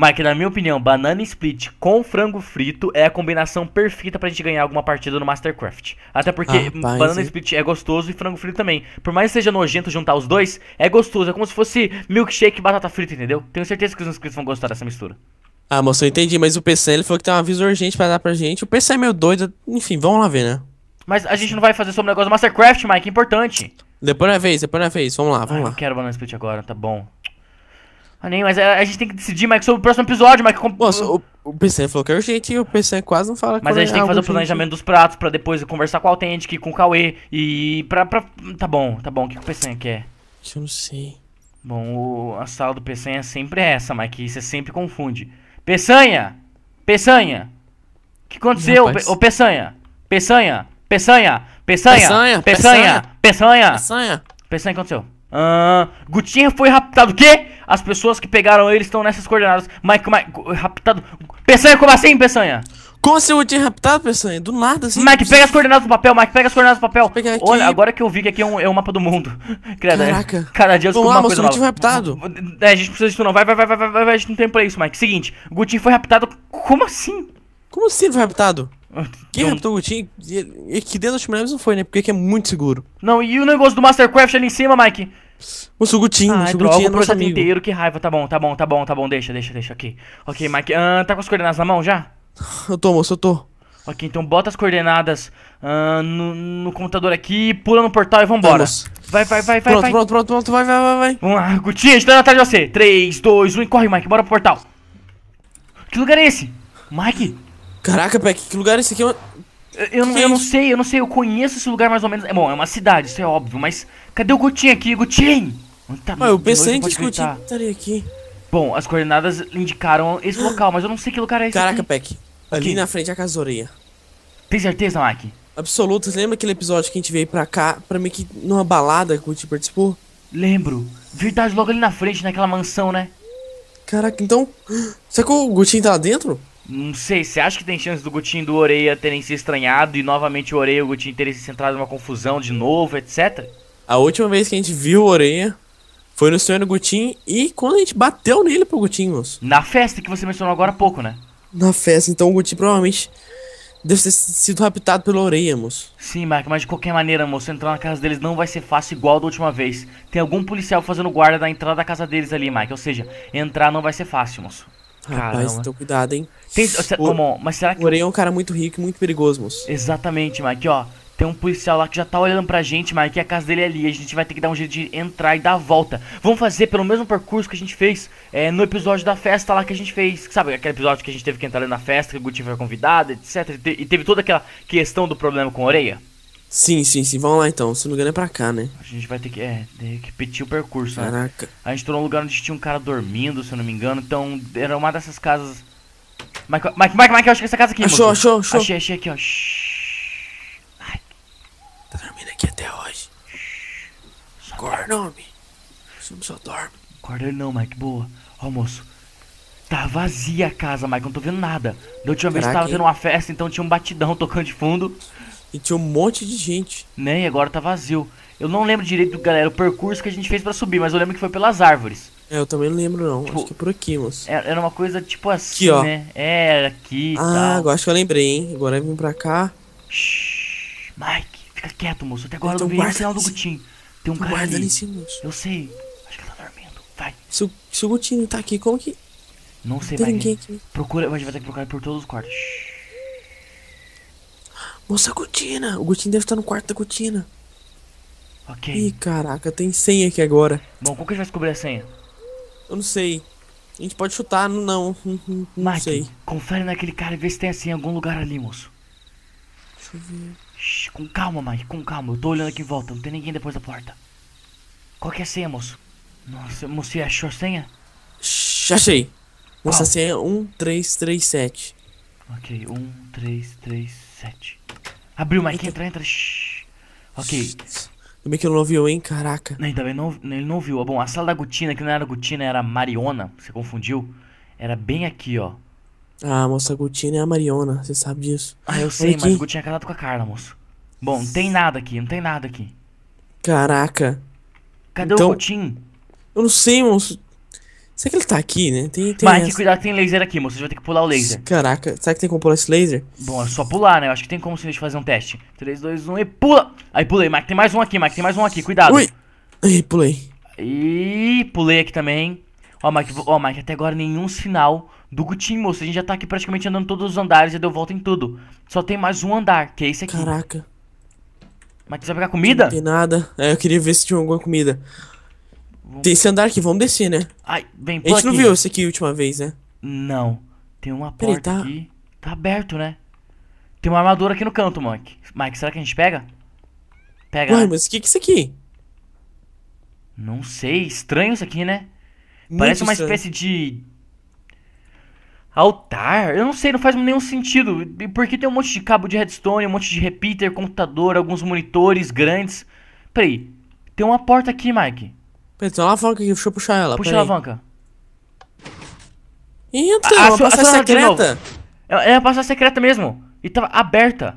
Mas que na minha opinião, banana split com frango frito é a combinação perfeita pra gente ganhar alguma partida no Mastercraft. Até porque ah, rapaz, banana hein? split é gostoso e frango frito também. Por mais que seja nojento juntar os dois, é gostoso. É como se fosse milkshake e batata frita, entendeu? Tenho certeza que os inscritos vão gostar dessa mistura. Ah, moço, eu entendi, mas o PC ele falou que tem um aviso urgente pra dar pra gente. O PC é meio doido, enfim, vamos lá ver, né? Mas a gente não vai fazer sobre o negócio do Mastercraft, Mike, é importante. Depois na vez, depois na vez, vamos lá, vamos Ai, ah, lá. Eu quero banana split agora, tá bom. Ah nem, mas a, é, a, gente tem que decidir, Mike, sobre o próximo episódio, Mike. Com... Nossa, o, o PC falou que é urgente e o PC quase não fala Mas a é gente tem que fazer o planejamento dos pratos pra depois conversar com a Authentic, com o Cauê e pra, pra... Tá bom, tá bom. O que, que o PC quer? Eu não sei. Bom, o, a sala do Peçanha é sempre é essa, Mike. Você sempre confunde. Peçanha! Peçanha! O que aconteceu, pe, ô Peçanha? Peçanha! Peçanha! Peçanha! Peçanha! Peçanha! Peçanha! Peçanha! Peçanha! Peçanha! Peçanha! Ah, Gutinha foi raptado. O quê? As pessoas que pegaram ele estão nessas coordenadas. Mike, é Mike, raptado. Peçanha, como assim, Peçanha? Como assim eu tinha é raptado, Peçanha? Do nada, assim. Mike, pega as coordenadas do papel, Mike, pega as coordenadas do papel. Olha, agora que eu vi que aqui é um, é um mapa do mundo. É. Caraca. É. Cada dia eu descubro uma coisa nova. raptado. É, a gente precisa disso não. Vai, vai, vai, vai, vai, vai, a gente não tem pra isso, Mike. Seguinte, Gutinha foi raptado. Como assim? Como assim foi raptado? Que não... raptou o Gutinho? E que dentro dos Timberlands não foi, né? Porque é muito seguro. Não, e o negócio do Mastercraft ali em cima, Mike? o Gutinho, ah, o Gutinho é, é nosso amigo. inteiro, que raiva. Tá bom, tá bom, tá bom, tá bom. Deixa, deixa, deixa, ok. Ok, Mike, uh, tá com as coordenadas na mão já? Eu tô, moço, eu tô. Ok, então bota as coordenadas uh, no, no, computador aqui, pula no portal e vambora. Tá, vai, vai, vai, vai, pronto, vai. Pronto, pronto, pronto, vai, vai, vai, vai. Vamos lá, Gutinho, a gente tá atrás de você. 3, 2, 1 corre, Mike, bora pro portal. Que lugar é esse? Mike, Caraca, Peck, que lugar é esse aqui? Eu, eu, não, eu não sei, eu não sei, eu conheço esse lugar mais ou menos. É bom, é uma cidade, isso é óbvio, mas cadê o Gutinho aqui? Gutinho! Onde tá, ah, eu pensei que o Gutinho estaria aqui. Bom, as coordenadas indicaram esse local, mas eu não sei que lugar é esse. Caraca, Peck, ali na frente é a casoreia. Tem certeza, Mike? Absoluto, você lembra aquele episódio que a gente veio pra cá, pra mim que numa balada que o Gutinho participou? Lembro. Verdade, logo ali na frente, naquela mansão, né? Caraca, então. Será que o Gutinho tá lá dentro? Não sei, você acha que tem chance do Gutinho e do Oreia terem se estranhado e novamente o Oreia e o Gutinho terem se centrado numa confusão de novo, etc? A última vez que a gente viu o Oreia foi no Senhor Gutinho e quando a gente bateu nele pro Gutinho, moço. Na festa que você mencionou agora há pouco, né? Na festa, então o Gutinho provavelmente deve ter sido raptado pela Oreia, moço. Sim, Mark, mas de qualquer maneira, moço, entrar na casa deles não vai ser fácil igual da última vez. Tem algum policial fazendo guarda da entrada da casa deles ali, Mike. Ou seja, entrar não vai ser fácil, moço. Caramba. Rapaz, então cuidado, hein? Tem, se, o, como, mas será que... Porém é um cara muito rico e muito perigoso, moço. Exatamente, Mike, ó. Tem um policial lá que já tá olhando pra gente, Mike, que a casa dele é ali. A gente vai ter que dar um jeito de entrar e dar a volta. Vamos fazer pelo mesmo percurso que a gente fez é, no episódio da festa lá que a gente fez. Sabe, aquele episódio que a gente teve que entrar na festa, que o Guti foi convidado, etc. E teve toda aquela questão do problema com a Oreia? Sim, sim, sim. Vamos lá então. Se não me engano é pra cá, né? A gente vai ter que, é, ter que repetir o percurso, né? Caraca. Né? A gente entrou num lugar onde tinha um cara dormindo, se eu não me engano. Então, era uma dessas casas. Mike, Mike, Mike, Mike eu acho que essa casa aqui. Achou, moço. achou, achou. Achei, achei aqui, ó. Mike. Tá dormindo aqui até hoje. Acorda, homem. Você não só dorme. Acorda ele não, Mike. Boa. Ó, moço. Tá vazia a casa, Mike. não tô vendo nada. Da última Caraca, vez que tava hein? tendo uma festa, então tinha um batidão tocando de fundo. E tinha um monte de gente. Né, e agora tá vazio. Eu não lembro direito, galera, o percurso que a gente fez para subir, mas eu lembro que foi pelas árvores. É, eu também não lembro não. Tipo, acho que é por aqui, moço. É, era uma coisa tipo assim, aqui, ó. né? É, era aqui Ah, tal. agora acho que eu lembrei, hein? Agora eu vim pra cá. Shhh, Mike, fica quieto, moço. Até agora eu não vi o sinal do Gutinho. Tem um cara guarda ali. ali eu sei. Acho que ela tá dormindo. Vai. Se o, se o Gutinho tá aqui, como que... Não sei, não aqui. Procura, a gente vai ter que procurar por todos os quartos. Shhh. Moça Gutina! O Gutinho deve estar no quarto da Gutina. Ok. Ih, caraca, tem senha aqui agora. Bom, como que a gente vai descobrir a senha? Eu não sei. A gente pode chutar, não. Não, hum, hum, hum, Mike, sei. confere naquele cara e vê se tem senha em algum lugar ali, moço. Deixa eu ver. Shhh, com calma, Mike, com calma. Eu tô olhando aqui em volta, não tem ninguém depois da porta. Qual que é a senha, moço? Nossa, moço, você achou a senha? Shhh, achei. Moça, a senha é 1337. Ok, 1337. Abriu, Mike, entra, entra. Shhh. Ok. Como é que ele não ouviu, hein? Caraca. Não, ele também não, ele não ouviu. Bom, a sala da Gutina, que não era Gutina, era Mariona. Você confundiu? Era bem aqui, ó. Ah, a Gutina é a Mariona, você sabe disso. Ah, eu sei, mas o Gutina é casado com a Carla, moço. Bom, não tem nada aqui, não tem nada aqui. Caraca. Cadê então... o Gutin? Eu não sei, moço. Será que ele tá aqui, né? Tem, tem Mas essa. que cuidado, tem laser aqui, moço. Você vai ter que pular o laser. Caraca, será que tem como pular esse laser? Bom, é só pular, né? Eu acho que tem como sim, deixa eu fazer um teste. 3, 2, 1 e pula! Aí pulei, Mike, tem mais um aqui, Mike, tem mais um aqui, cuidado. Ui! Aí pulei. E pulei aqui também. Ó, Mike, ó, Mike, até agora nenhum sinal do Gutinho, moço. A gente já tá aqui praticamente andando todos os andares e deu volta em tudo. Só tem mais um andar, que é esse aqui. Caraca. Mike, você vai pegar comida? Não tem nada. É, eu queria ver se tinha alguma comida. Vamos... Tem esse andar aqui, vamos descer, né? Ai, bem, A gente não viu esse aqui a última vez, né? Não. Tem uma porta tá... aqui. Tá aberto, né? Tem uma armadura aqui no canto, Mike. Mike, será que a gente pega? Pega. Ué, mas o que, que é isso aqui? Não sei. Estranho isso aqui, né? Muito Parece uma estranho. espécie de. Altar? Eu não sei, não faz nenhum sentido. por que tem um monte de cabo de redstone, um monte de repeater, computador, alguns monitores grandes? Peraí, tem uma porta aqui, Mike. Peraí, tem uma alavanca aqui, deixa eu puxar ela. Puxa a alavanca. Então, a, a, uma passagem secreta. É, é uma passagem secreta mesmo. E tava aberta.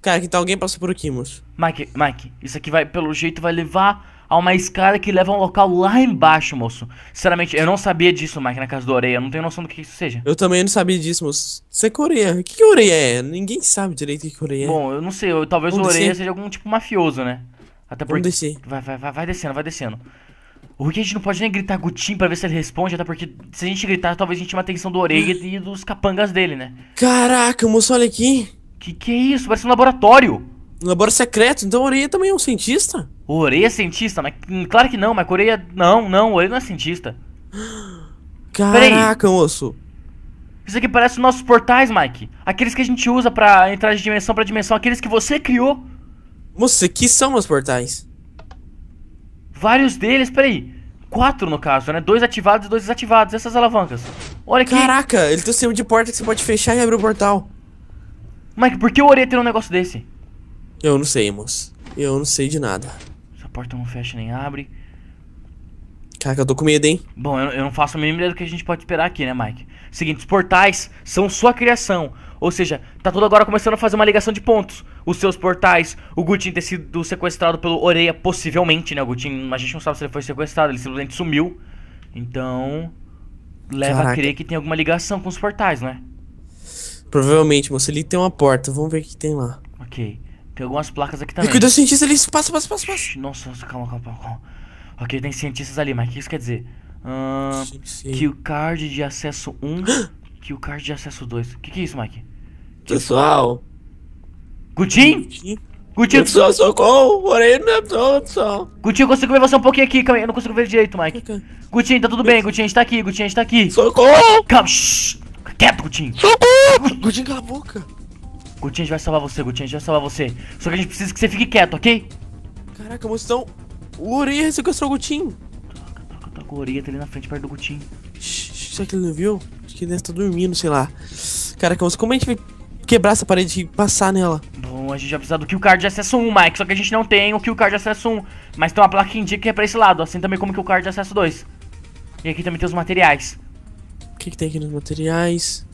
Cara, que tá alguém passou por aqui, moço. Mike, Mike, isso aqui vai, pelo jeito, vai levar a uma escada que leva a um local lá embaixo, moço. Sinceramente, eu não sabia disso, Mike, na casa do Oreia. Eu não tenho noção do que isso seja. Eu também não sabia disso, moço. Isso é Coreia. O que, que Oreia é? Ninguém sabe direito o que, Oreia é. Bom, eu não sei. Eu, talvez Vamos o Oreia seja algum tipo mafioso, né? Até porque. Vamos descer. Vai, vai, vai, vai descendo, vai descendo. O Rick a gente não pode nem gritar gutinho pra ver se ele responde, até porque se a gente gritar, talvez a gente chame a atenção do Orelha e dos capangas dele, né? Caraca, moço, olha aqui. Que que é isso? Parece um laboratório. Um laboratório secreto, então o Orelha também é um cientista? O Orelha é cientista? Mas, hum, claro que não, mas o Orelha... Não, não, o Orelha não é cientista. Caraca, moço. Isso aqui parece os nossos portais, Mike. Aqueles que a gente usa pra entrar de dimensão pra dimensão, aqueles que você criou. Moço, que são os portais? Vários deles, peraí. Quatro no caso, né? Dois ativados e dois desativados, essas alavancas. Olha aqui. Caraca, ele tem um sistema de porta que você pode fechar e abrir o portal. Mike, por que eu orei ter um negócio desse? Eu não sei, moço. Eu não sei de nada. Essa porta não fecha nem abre. Caraca, eu tô com medo, hein? Bom, eu, eu não faço a mínima ideia do que a gente pode esperar aqui, né, Mike? Seguinte, os portais são sua criação. Ou seja, tá tudo agora começando a fazer uma ligação de pontos. Os seus portais, o Gutin ter sido sequestrado pelo Oreia, possivelmente, né? O Gutin, a gente não sabe se ele foi sequestrado, ele simplesmente sumiu. Então, leva Caraca. a crer que tem alguma ligação com os portais, né? Provavelmente, moço. Ali tem uma porta, vamos ver o que tem lá. Ok. Tem algumas placas aqui também. E cuidado, cientista, ele passa, passa, passa, passa. Nossa, calma, calma, calma. Ok, tem cientistas ali, mas o que isso quer dizer? Uh, Que o card de acesso 1, que o card de acesso 2. O que, que é isso, Mike? Que Pessoal. Gutim? Gutinho, pessoal, socorro, orei na né, pessoal. Gutin, eu consigo ver você um pouquinho aqui, calma aí, eu não consigo ver direito, Mike. Okay. tá tudo bem, Gutin, a gente tá aqui, Gutinho, a gente tá aqui. Socorro! Calma, shh. Quieto, Gutin! Socorro! Gutin, cala a boca. Gutin, a gente vai salvar você, Gutinho, a gente vai salvar você. Só que a gente precisa que você fique quieto, ok? Caraca, moção, o Orelha sequestrou o Toca, Tá toca. o Orelha tá ali na frente, perto do Gutinho. Shhh, será que ele não viu? Acho que ele deve estar tá dormindo, sei lá. Cara, como a gente vai quebrar essa parede e passar nela? Bom, a gente vai precisar do kill card de acesso 1, Mike. Só que a gente não tem o kill card de acesso 1. Mas tem uma placa que indica que é pra esse lado, assim também como o kill card de acesso 2. E aqui também tem os materiais. O que, que tem aqui nos materiais?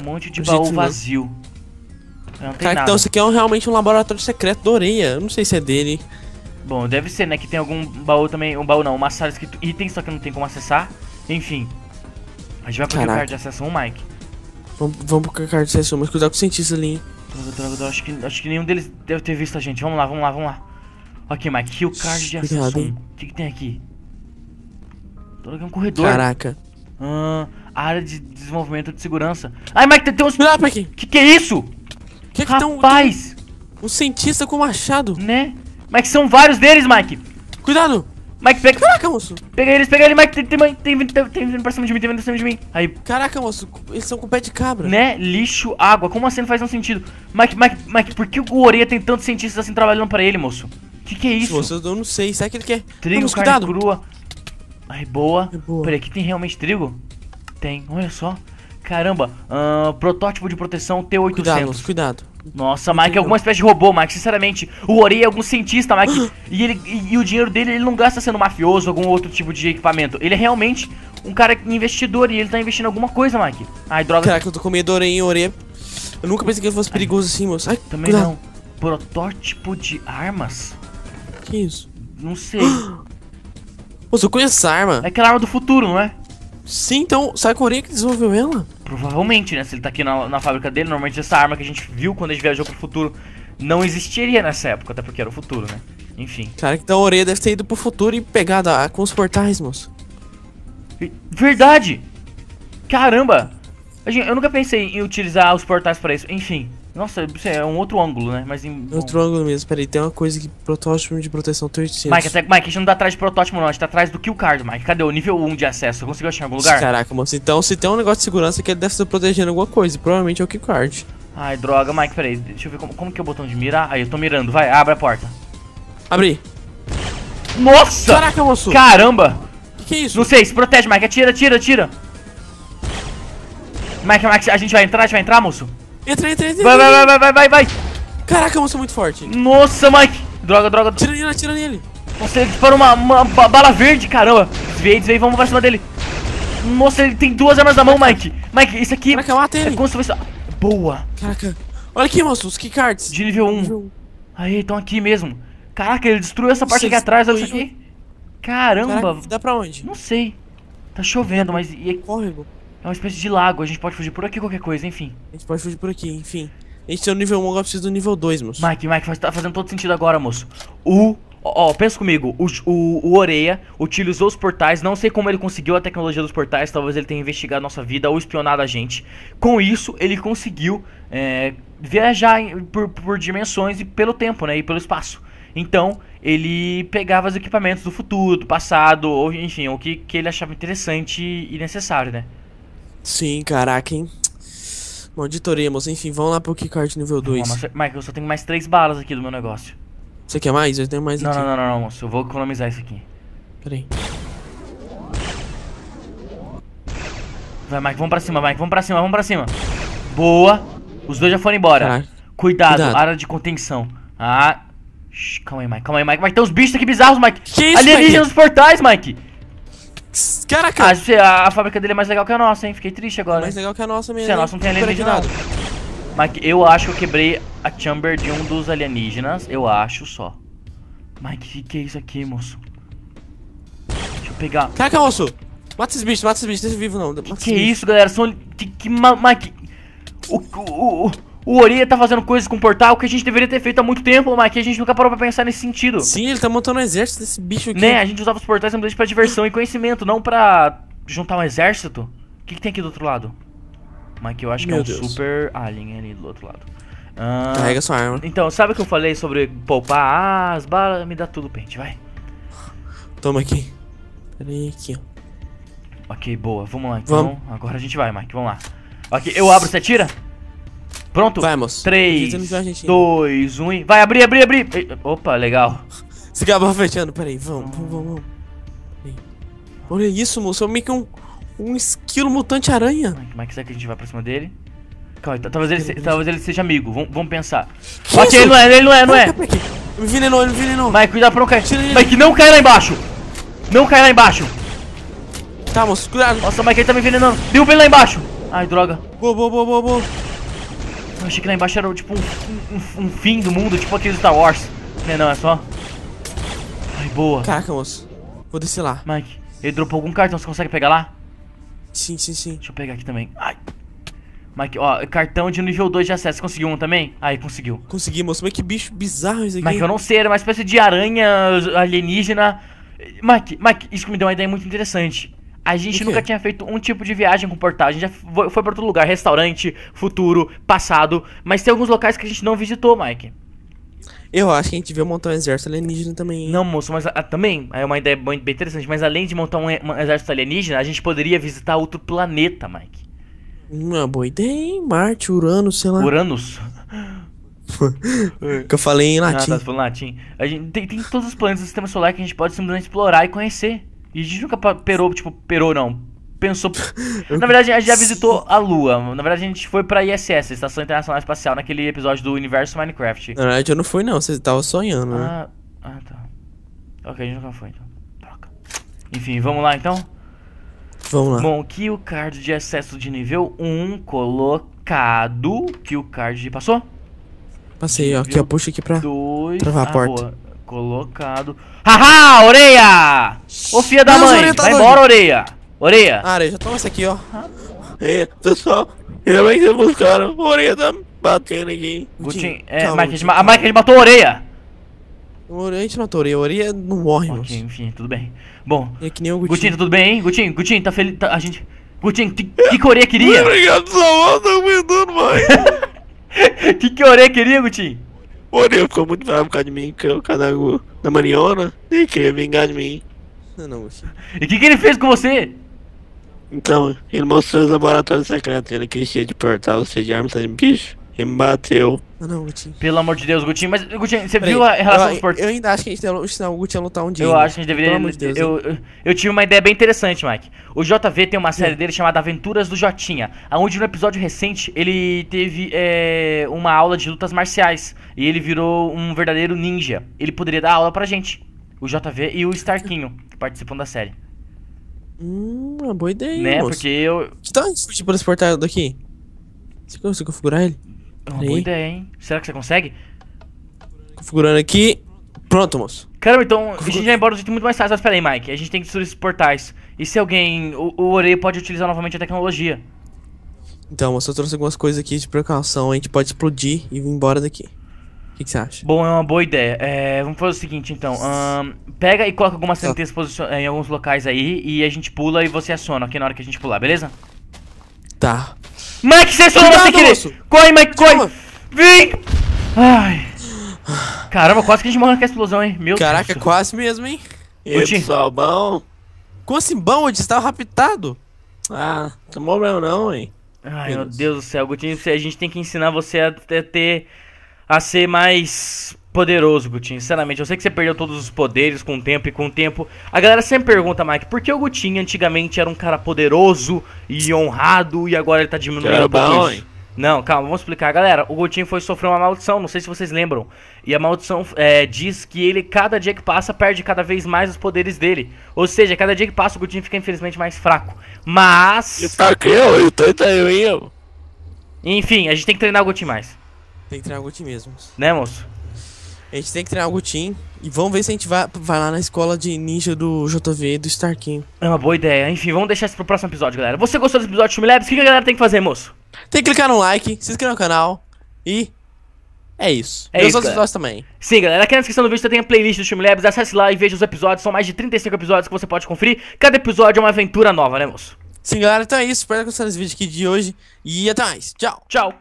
Um monte de o baú vazio. Não. Cara, nada. então isso aqui é um, realmente um laboratório secreto da orelha. Eu não sei se é dele. Bom, deve ser, né? Que tem algum baú também. Um baú não, uma sala escrito item, só que não tem como acessar. Enfim. A gente vai pro card de acesso 1, Mike. Vamos, vamos pro card de acesso 1, mas cuidado com o cientista ali, hein? Droga, droga, droga. Acho que, acho que nenhum deles deve ter visto a gente. Vamos lá, vamos lá, vamos lá. Ok, Mike, que o card de acesso Cuidado, 1. O que, que tem aqui? Droga, é um corredor. Caraca. Ah, área de desenvolvimento de segurança. Ai, Mike, tem, uns... Cuidado, ah, Mike. Que que é isso? Que que Rapaz! Tem um, tem um cientista com machado. Né? Mike, são vários deles, Mike. Cuidado. Mike, pega... Caraca, moço. Pega eles, pega ele, Mike. Tem, tem, tem, tem, vindo pra cima de mim, tem vindo pra cima de mim. Aí. Caraca, moço. Eles são com pé de cabra. Né? Lixo, água. Como assim não faz não sentido? Mike, Mike, Mike, por que o Oreia tem tantos cientistas assim trabalhando pra ele, moço? Que que é isso? Moço, eu não sei. Será que ele quer... Trigo, Vamos, carne cuidado. crua. Aí, boa. É boa. Peraí, aqui tem realmente trigo? Tem. Olha só. Caramba. Uh, protótipo de proteção T-800. Cuidado, cuidado. Nossa, Mike, é alguma espécie de robô, Mike, sinceramente. O Ori é algum cientista, Mike. e, ele, e, e, o dinheiro dele ele não gasta sendo mafioso, algum outro tipo de equipamento. Ele é realmente um cara investidor e ele tá investindo em alguma coisa, Mike. Ai, droga. Caraca, eu tô com medo do em Ori. Eu nunca pensei que ele fosse perigoso Ai, assim, moço. Ai, também cuidado. não. Protótipo de armas? Que isso? Não sei. moço, eu conheço essa arma. É aquela arma do futuro, não é? Sim, então, sabe qual Ori é que desenvolveu ela? Provavelmente, né? Se ele tá aqui na, na fábrica dele, normalmente essa arma que a gente viu quando a gente viajou pro futuro não existiria nessa época, até porque era o futuro, né? Enfim. Cara, então a orelha deve ter ido pro futuro e pegado a, com os portais, moço. Verdade! Caramba! Eu nunca pensei em utilizar os portais para isso. Enfim, nossa, é um outro ângulo, né? Mas em. É outro ângulo mesmo, peraí, tem uma coisa que protótipo de proteção 300. Mike, até, Mike, a gente não tá atrás de protótipo, não, a gente tá atrás do kill card, Mike. Cadê o nível 1 de acesso? Conseguiu achar em algum lugar? Caraca, moço então se tem um negócio de segurança que ele deve estar protegendo alguma coisa, provavelmente é o kill card. Ai, droga, Mike, peraí, deixa eu ver como, como que é o botão de mira. Aí, eu tô mirando, vai, abre a porta. Abri. Nossa! Caraca, moço! Caramba! Que que é isso? Não sei, se protege, Mike, atira, atira, atira. Mike, Mike, a gente vai entrar, a gente vai entrar, moço? Entra, entra, entra. Vai, vai, vai, vai, vai, vai. Caraca, eu sou muito forte. Nossa, Mike. Droga, droga. Tira nele, tira nele. Nossa, ele disparou uma, uma, bala verde, caramba. Desviei, desviei, vamos pra cima dele. Nossa, ele tem duas armas na mão, Mike. Mike, isso aqui. Caraca, mata é ele. É como se fosse. Boa. Caraca. Olha aqui, moço, os keycards. De nível 1. Aí, estão aqui mesmo. Caraca, ele destruiu essa parte aqui atrás, olha isso aqui. Caramba. Caraca, dá pra onde? Não sei. Tá chovendo, mas... E... Córrego. É uma espécie de lago, a gente pode fugir por aqui qualquer coisa, enfim. A gente pode fugir por aqui, enfim. A gente tem o nível 1, agora precisa do nível 2, moço. Mike, Mike, faz, tá fazendo todo sentido agora, moço. O... Ó, ó pensa comigo, o, o, o Oreia utilizou os portais, não sei como ele conseguiu a tecnologia dos portais, talvez ele tenha investigado nossa vida ou espionado a gente. Com isso, ele conseguiu é, viajar por, por dimensões e pelo tempo, né, e pelo espaço. Então, ele pegava os equipamentos do futuro, do passado, ou enfim, o que, que ele achava interessante e necessário, né? Sim, caraca, hein? Uma auditoria, Enfim, vamos lá pro Keycard nível 2. Nossa, Michael, eu só tenho mais 3 balas aqui do meu negócio. Você quer mais? Eu tenho mais não, aqui. Não, não, não, não, moço. Eu vou economizar isso aqui. Pera aí. Vai, Mike, vamos pra cima, Mike. Vamos pra cima, vamos pra cima. Boa. Os dois já foram embora. Caraca. Tá. Cuidado, Cuidado, área de contenção. Ah. Shhh, calma aí, Mike. Calma aí, Mike. mas tem uns bichos aqui bizarros, Mike. Que isso, Alienígenas Mike? nos portais, Mike. Caraca! A, a, fábrica dele é mais legal que a nossa, hein? Fiquei triste agora. mais legal que a nossa mesmo. Se a nossa não tem alienígena. Nada. Mas eu acho que eu quebrei a chamber de um dos alienígenas. Eu acho só. Mike, o que, é isso aqui, moço? Deixa eu pegar. Caraca, moço! Mata esses bichos, mata esses bichos, deixa vivo não. Mata que, que é isso, galera? São. Que, que ma... Mike. O, o, o, o Ori tá fazendo coisas com o portal que a gente deveria ter feito há muito tempo, mas que a gente nunca parou pra pensar nesse sentido. Sim, ele tá montando um exército desse bicho aqui. Né, a gente usava os portais simplesmente pra diversão e conhecimento, não pra juntar um exército. O que, que tem aqui do outro lado? Mike, eu acho Meu que é um Deus. super alien ali do outro lado. Ah, Carrega sua arma. Então, sabe o que eu falei sobre poupar ah, as balas? Me dá tudo, pente, vai. Toma aqui. Peraí, aqui, ó. Ok, boa. Vamos lá, então. Vamos. Agora a gente vai, Mike. Vamos lá. Ok, eu abro, você atira? Pronto? Vamos. 3, 2, 1 e... Vai, abrir, abrir, abrir! Opa, legal. Se acabou fechando, peraí, vamos, vamos, vamos. Olha isso, moço, é meio que um, um esquilo mutante aranha. Como é que será que a gente vai pra cima dele? Calma, tá, talvez ele, seja, talvez ele seja amigo, vamos, vamos pensar. Que ok, ele não é, ele não é, não é. Me envenenou, ele me envenenou. Vai, cuidado pra não cair. Mike, não cai lá embaixo. Não cai lá embaixo. Tá, moço, cuidado. Nossa, Mike, ele tá me envenenando. Derruba ele lá embaixo. Ai, droga. Boa, boa, boa, boa, boa. Nossa, achei que lá embaixo era tipo um, um, um fim do mundo, tipo aquele Star Wars. Não, não, é só... Ai, boa. Caraca, moço. Vou descer lá. Mike, ele dropou algum cartão, você consegue pegar lá? Sim, sim, sim. Deixa eu pegar aqui também. Ai. Mike, ó, cartão de nível 2 de acesso. Conseguiu um também? Aí, conseguiu. Consegui, moço. Mas que bicho bizarro isso aqui. Mike, eu não sei. Era uma espécie de aranha alienígena. Mike, Mike, isso me deu uma ideia muito interessante. A gente nunca tinha feito um tipo de viagem com portal. A gente já foi para outro lugar, restaurante, futuro, passado, mas tem alguns locais que a gente não visitou, Mike. Eu acho que a gente viu montar um exército alienígena também. Não, moço, mas a, também é uma ideia bem interessante. Mas além de montar um, um exército alienígena, a gente poderia visitar outro planeta, Mike. Uma boa ideia, hein? Marte, Urano, sei lá. Uranus? que eu falei em latim. Ah, tá falando latim. A gente, tem, tem todos os planetas do sistema solar que a gente pode simplesmente explorar e conhecer. E a gente nunca perou, tipo, perou não. Pensou. Na verdade, a gente já visitou a Lua. Na verdade, a gente foi pra ISS, Estação Internacional Espacial, naquele episódio do Universo Minecraft. Na verdade, eu não fui, não. Você tava sonhando, né? Ah, ah tá. Ok, a gente nunca foi, então. Troca. Enfim, vamos lá então? Vamos lá. Bom, que o card de acesso de nível 1 colocado. Que o card passou? Passei, ó. Aqui, ó. Puxa aqui pra dois... travar a ah, porta. Boa colocado. Haha, orelha! Ô filha da Deus, mãe, tá vai embora, orelha! Orelha! Ah, orelha, toma essa aqui, ó. É, pessoal, ainda bem que vocês buscaram. A orelha tá batendo aqui. Gutinho, é, calma, Mike, calma. a Mike, ele matou a orelha! O a gente matou a orelha, a orelha não morre, mano. Ok, enfim, tudo bem. Bom, é que nem o Gutinho. Gutinho, tá tudo bem, hein? Gutinho, Gutinho, tá feliz, tá, a gente... Gutinho, que, que a coreia queria? Obrigado, Salvador, tá aumentando mãe! que que a orelha queria, Gutinho? Porém, ficou muito bravo por causa de mim, que o cadago da Mariona. Ele queria vingar de mim. Não, não, você. E o que, que ele fez com você? Então, ele mostrou os laboratórios secretos. Ele queria de portal, cheio de armas tá de bicho. Me bateu. Ah, não, Gutinho. Pelo amor de Deus, Gutinho. Mas, Gutinho, você Peraí, viu a relação eu, dos Eu ainda acho que a gente deve não, o Gutinho ia lutar um dia. Eu né? acho que a gente deveria. Pelo amor de Deus, eu, eu, eu, tive uma ideia bem interessante, Mike. O JV tem uma série Sim. Hum. dele chamada Aventuras do Jotinha. Onde no episódio recente ele teve é, uma aula de lutas marciais. E ele virou um verdadeiro ninja. Ele poderia dar aula pra gente. O JV e o Starkinho que participam da série. Hum, uma boa ideia, Né, moço. porque eu... Você tá tipo, esse transportado daqui? Você conseguiu configurar ele? É uma boa ideia, hein? Será que você consegue? Configurando aqui. Pronto, moço. Caramba, então Configura... a gente vai embora do jeito muito mais fácil. Mas pera aí, Mike. A gente tem que destruir esses portais. E se alguém. O, o Orei pode utilizar novamente a tecnologia. Então, moço, eu trouxe algumas coisas aqui de precaução. A gente pode explodir e ir embora daqui. O que, você acha? Bom, é uma boa ideia. É, vamos fazer o seguinte, então. pega e coloca algumas sentenças tá. posicion... em alguns locais aí e a gente pula e você aciona aqui na hora que a gente pular, beleza? Tá. Mike, é você estourou sem querer. Moço. Corre, Mike, corre. Vem. Ai. Caramba, quase que a gente morreu com a explosão, hein? Meu Caraca, Deus. quase mesmo, hein? E pessoal, bom? Como assim bom? Onde estava raptado? Ah, tomou meu não, hein? Ai, meu Deus do céu, Gutinho, a gente tem que ensinar você a ter... a ser mais poderoso, Gutinho. Sinceramente, eu sei que você perdeu todos os poderes com o tempo e com o tempo. A galera sempre pergunta, Mike, por que o Gutinho antigamente era um cara poderoso e honrado e agora ele tá diminuindo era um pouco isso? Não, calma, vamos explicar. Galera, o Gutinho foi sofrer uma maldição, não sei se vocês lembram. E a maldição é, diz que ele, cada dia que passa, perde cada vez mais os poderes dele. Ou seja, cada dia que passa, o Gutinho fica infelizmente mais fraco. Mas. Eu tá aqui, eu tô eu. Enfim, a gente tem que treinar o Gutinho mais. Tem que treinar o Gutinho mesmo. Né, moço? A gente tem que treinar o Gutin. E vamos ver se a gente vai, vai lá na escola de ninja do JV e do Starkin. É uma boa ideia. Enfim, vamos deixar isso pro próximo episódio, galera. Você gostou desse episódio de Chumi Labs? O que a galera tem que fazer, moço? Tem que clicar no like, se inscrever no canal e é isso. É e os outros episódios também. Sim, galera. Aqui na descrição do vídeo você tem a playlist do Time Labs. Acesse lá e veja os episódios. São mais de 35 episódios que você pode conferir. Cada episódio é uma aventura nova, né, moço? Sim, galera. Então é isso. Espero que vocês tenham desse vídeo aqui de hoje. E até mais. Tchau. Tchau.